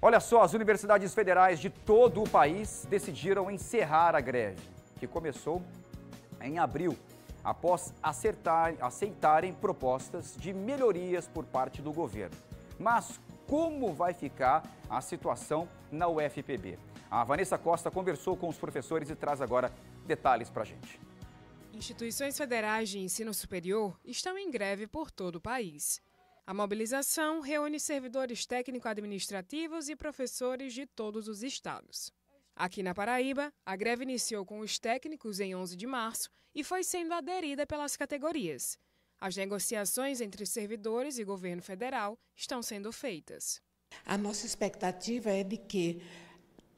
Olha só, as universidades federais de todo o país decidiram encerrar a greve, que começou em abril, após acertar, aceitarem propostas de melhorias por parte do governo. Mas como vai ficar a situação na UFPB? A Vanessa Costa conversou com os professores e traz agora detalhes para a gente. Instituições federais de ensino superior estão em greve por todo o país. A mobilização reúne servidores técnico-administrativos e professores de todos os estados. Aqui na Paraíba, a greve iniciou com os técnicos em 11 de março e foi sendo aderida pelas categorias. As negociações entre servidores e governo federal estão sendo feitas. A nossa expectativa é de que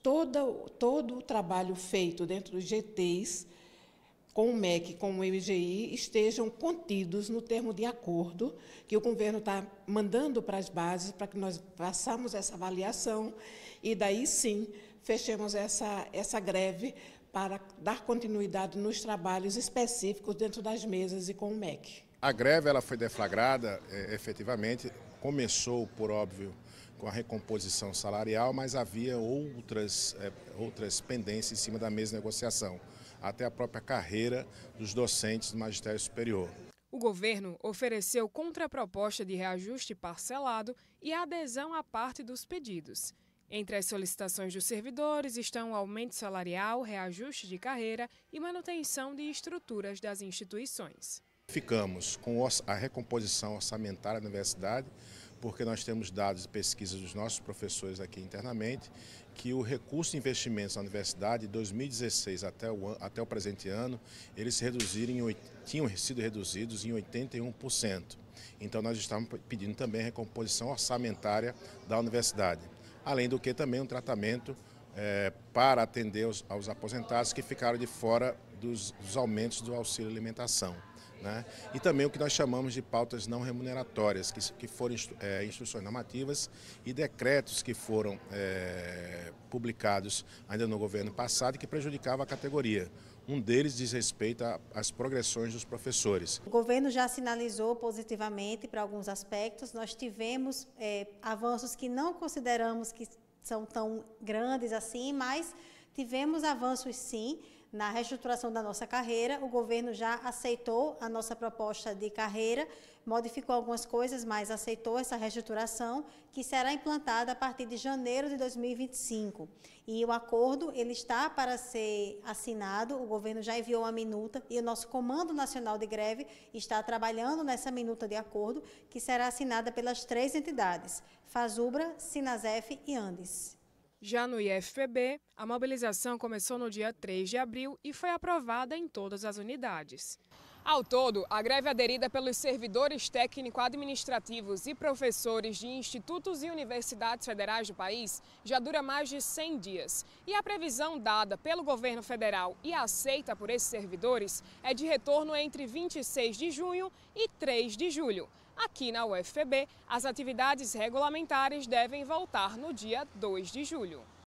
todo, todo o trabalho feito dentro dos GTs com o MEC, com o MGI, estejam contidos no termo de acordo que o governo está mandando para as bases, para que nós façamos essa avaliação e daí sim fechemos essa, essa greve para dar continuidade nos trabalhos específicos dentro das mesas e com o MEC. A greve ela foi deflagrada, é, efetivamente, começou, por óbvio, com a recomposição salarial, mas havia outras, é, outras pendências em cima da mesa de negociação, até a própria carreira dos docentes do magistério superior. O governo ofereceu contraproposta de reajuste parcelado e adesão à parte dos pedidos. Entre as solicitações dos servidores estão aumento salarial, reajuste de carreira e manutenção de estruturas das instituições. Ficamos com a recomposição orçamentária da universidade, porque nós temos dados e pesquisas dos nossos professores aqui internamente, que o recurso de investimentos na universidade, de 2016 até o, até o presente ano, eles reduziram em, tinham sido reduzidos em 81%. Então nós estamos pedindo também a recomposição orçamentária da universidade. Além do que também um tratamento é, para atender aos, aos, aposentados que ficaram de fora dos, dos aumentos do auxílio alimentação. Né? E também o que nós chamamos de pautas não remuneratórias, que, que foram é, instruções normativas e decretos que foram é, publicados ainda no governo passado e que prejudicavam a categoria. Um deles diz respeito às progressões dos professores. O governo já sinalizou positivamente para alguns aspectos. Nós tivemos é, avanços que não consideramos que são tão grandes assim, mas tivemos avanços sim na reestruturação da nossa carreira. O governo já aceitou a nossa proposta de carreira, modificou algumas coisas, mas aceitou essa reestruturação, que será implantada a partir de janeiro de 2025. E o acordo ele está para ser assinado, o governo já enviou a minuta e o nosso Comando Nacional de Greve está trabalhando nessa minuta de acordo, que será assinada pelas três entidades, Fazubra, Sinazef e Andes. Já no IFPB, a mobilização começou no dia 3 de abril e foi aprovada em todas as unidades. Ao todo, a greve é aderida pelos servidores técnico-administrativos e professores de institutos e universidades federais do país já dura mais de 100 dias. E a previsão dada pelo governo federal e aceita por esses servidores é de retorno entre 26 de junho e 3 de julho. Aqui na UFPB, as atividades regulamentares devem voltar no dia 2 de julho.